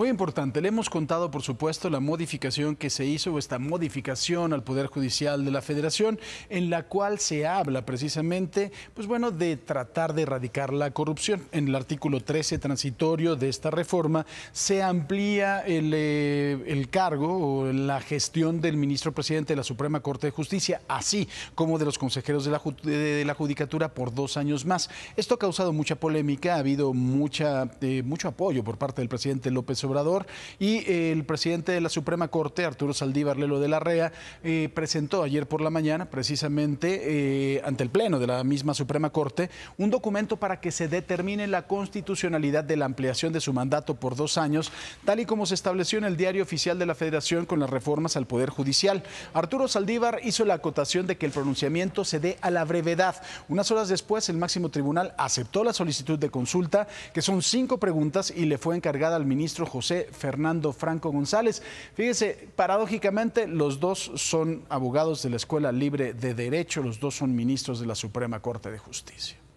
Muy importante, le hemos contado, por supuesto, la modificación que se hizo, esta modificación al Poder Judicial de la Federación, en la cual se habla precisamente, pues bueno, de tratar de erradicar la corrupción. En el artículo 13 transitorio de esta reforma se amplía eh, el, cargo o la gestión del ministro presidente de la Suprema Corte de Justicia, así como de los consejeros de la, Judicatura por dos años más. Esto ha causado mucha polémica, ha habido mucha, eh, mucho apoyo por parte del presidente López Obrador y eh, el presidente de la Suprema Corte, Arturo Saldívar Lelo de la Rea, eh, presentó ayer por la mañana, precisamente eh, ante el Pleno de la misma Suprema Corte, un documento para que se determine la constitucionalidad de la ampliación de su mandato por dos años, tal y como se estableció en el diario oficial de la Federación con las reformas al Poder Judicial. Arturo Saldívar hizo la acotación de que el pronunciamiento se dé a la brevedad. Unas horas después, el máximo tribunal aceptó la solicitud de consulta, que son cinco preguntas, y le fue encargada al ministro José José Fernando Franco González. Fíjese, paradójicamente, los dos son abogados de la Escuela Libre de Derecho, los dos son ministros de la Suprema Corte de Justicia.